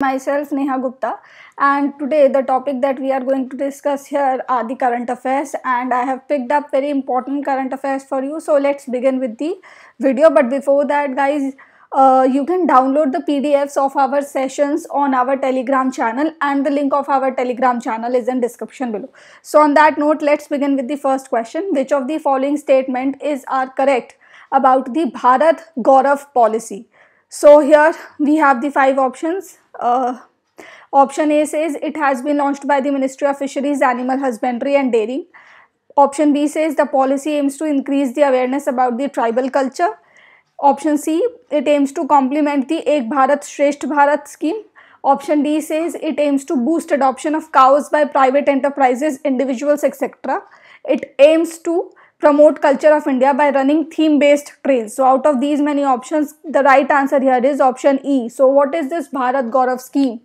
myself Neha Gupta and today the topic that we are going to discuss here are the current affairs and I have picked up very important current affairs for you so let's begin with the video but before that guys uh, you can download the PDFs of our sessions on our telegram channel and the link of our telegram channel is in description below. So on that note let's begin with the first question which of the following statement is are correct about the Bharat Gaurav policy. So here we have the five options uh, option A says it has been launched by the Ministry of Fisheries, Animal Husbandry and Dairy. Option B says the policy aims to increase the awareness about the tribal culture. Option C, it aims to complement the Ek Bharat Shresht Bharat scheme. Option D says it aims to boost adoption of cows by private enterprises, individuals, etc. It aims to promote culture of India by running theme based trains. So out of these many options, the right answer here is option E. So what is this Bharat Gaurav scheme?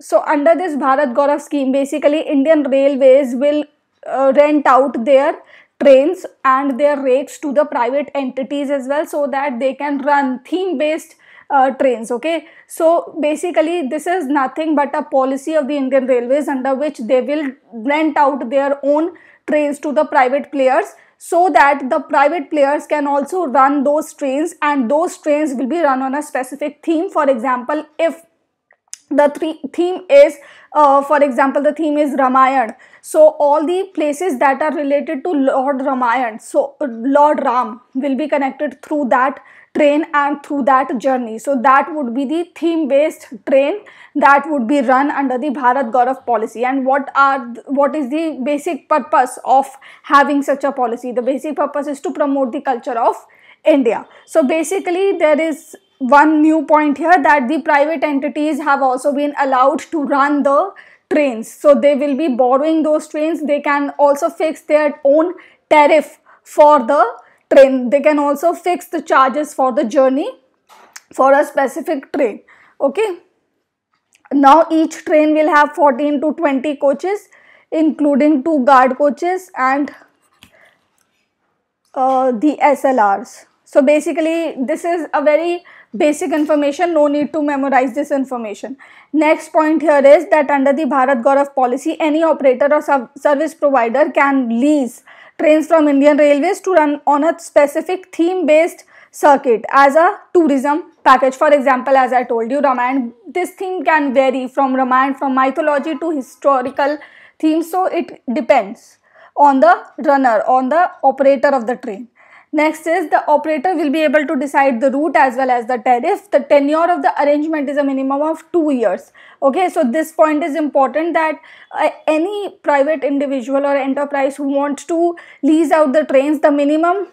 So under this Bharat Gaurav scheme, basically Indian Railways will uh, rent out their trains and their rakes to the private entities as well so that they can run theme based uh, trains okay so basically this is nothing but a policy of the indian railways under which they will rent out their own trains to the private players so that the private players can also run those trains and those trains will be run on a specific theme. For example, if the theme is uh, for example the theme is ramayan so all the places that are related to lord ramayan so uh, lord ram will be connected through that train and through that journey so that would be the theme based train that would be run under the bharat gaurav policy and what are what is the basic purpose of having such a policy the basic purpose is to promote the culture of India. So basically there is one new point here that the private entities have also been allowed to run the trains. So they will be borrowing those trains. They can also fix their own tariff for the train. They can also fix the charges for the journey for a specific train. Okay. Now each train will have 14 to 20 coaches including two guard coaches and uh, the SLRs. So basically this is a very basic information, no need to memorize this information. Next point here is that under the Bharat Gaurav policy, any operator or service provider can lease trains from Indian Railways to run on a specific theme based circuit as a tourism package. For example, as I told you, Ramayana, this theme can vary from Ramayana, from mythology to historical themes. So it depends on the runner, on the operator of the train. Next is the operator will be able to decide the route as well as the tariff. The tenure of the arrangement is a minimum of two years. Okay, so this point is important that uh, any private individual or enterprise who wants to lease out the trains, the minimum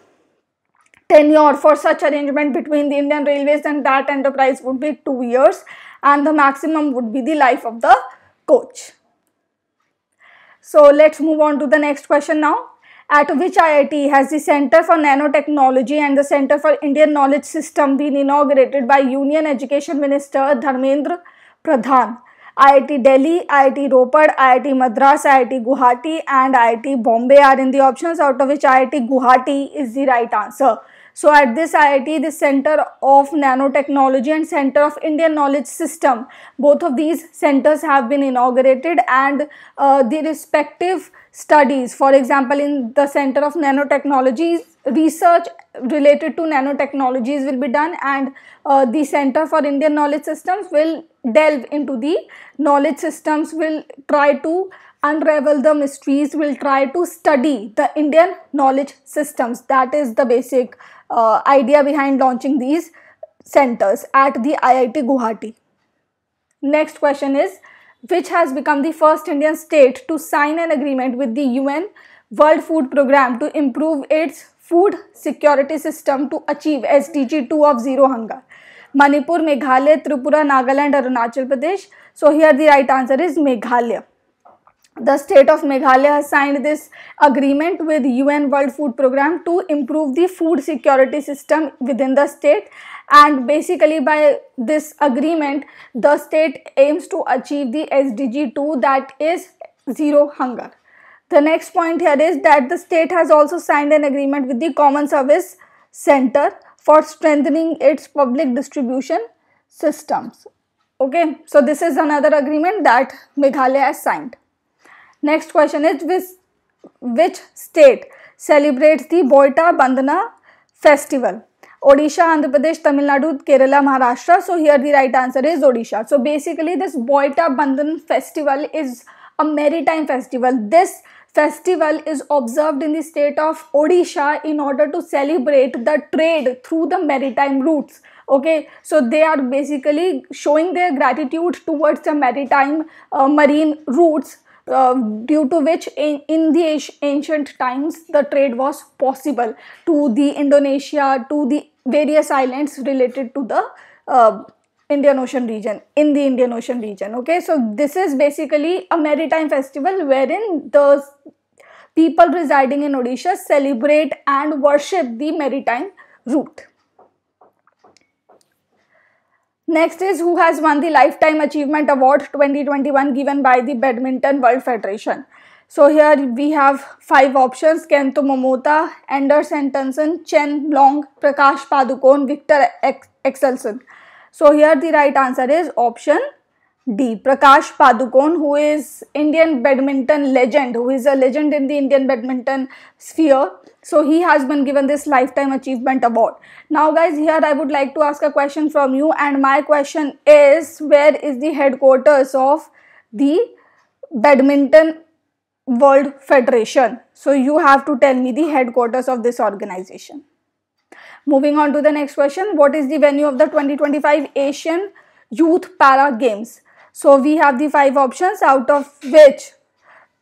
tenure for such arrangement between the Indian Railways and that enterprise would be two years and the maximum would be the life of the coach. So let's move on to the next question now at which IIT has the Center for Nanotechnology and the Center for Indian Knowledge System been inaugurated by Union Education Minister Dharmendra Pradhan. IIT Delhi, IIT Ropad, IIT Madras, IIT Guwahati and IIT Bombay are in the options out of which IIT Guwahati is the right answer. So at this IIT, the Center of Nanotechnology and Center of Indian Knowledge System, both of these centers have been inaugurated and uh, the respective studies, for example, in the Center of Nanotechnology research related to nanotechnologies will be done and uh, the center for indian knowledge systems will delve into the knowledge systems will try to unravel the mysteries will try to study the indian knowledge systems that is the basic uh, idea behind launching these centers at the iit guwahati next question is which has become the first indian state to sign an agreement with the un World Food Program to improve its food security system to achieve SDG 2 of zero hunger? Manipur, Meghalaya, Tripura, Nagaland, Arunachal Pradesh. So here the right answer is Meghalaya. The state of Meghalaya has signed this agreement with UN World Food Program to improve the food security system within the state and basically by this agreement the state aims to achieve the SDG 2 that is zero hunger. The next point here is that the state has also signed an agreement with the Common Service Center for strengthening its public distribution systems. Okay, so this is another agreement that Meghalaya has signed. Next question is which, which state celebrates the Boita Bandhana festival? Odisha, Andhra Pradesh, Tamil Nadu, Kerala, Maharashtra. So here the right answer is Odisha. So basically this Boita Bandhan festival is a maritime festival. This festival is observed in the state of Odisha in order to celebrate the trade through the maritime routes. Okay, so they are basically showing their gratitude towards the maritime uh, marine routes uh, due to which in, in the ancient times the trade was possible to the Indonesia, to the various islands related to the uh, Indian Ocean region, in the Indian Ocean region. Okay, so this is basically a maritime festival wherein the people residing in Odisha celebrate and worship the maritime route. Next is who has won the Lifetime Achievement Award 2021 given by the Badminton World Federation. So here we have five options Kento Momota, Anders Antonsen, Chen Long, Prakash Padukone, Victor Ex so here the right answer is option D. Prakash Padukone who is Indian badminton legend, who is a legend in the Indian badminton sphere. So he has been given this lifetime achievement award. Now guys here I would like to ask a question from you and my question is where is the headquarters of the badminton World Federation. So you have to tell me the headquarters of this organization. Moving on to the next question. What is the venue of the 2025 Asian Youth Para Games? So we have the five options out of which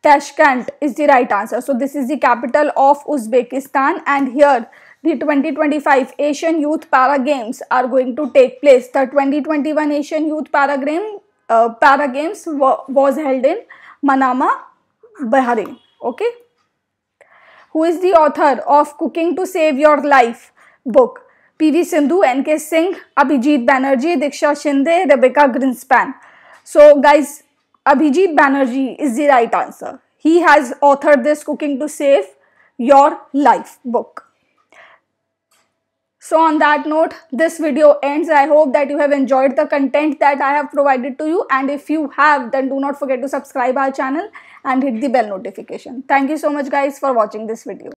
Tashkent is the right answer. So this is the capital of Uzbekistan and here the 2025 Asian Youth Para Games are going to take place. The 2021 Asian Youth Para, Game, uh, Para Games was held in Manama, Bahrain. Okay. Who is the author of Cooking to Save Your Life? book. PV Sindhu, NK Singh, Abhijit Banerjee, Diksha Shinde, Rebecca Grinspan. So guys, Abhijit Banerjee is the right answer. He has authored this Cooking to Save Your Life book. So on that note, this video ends. I hope that you have enjoyed the content that I have provided to you. And if you have, then do not forget to subscribe our channel and hit the bell notification. Thank you so much guys for watching this video.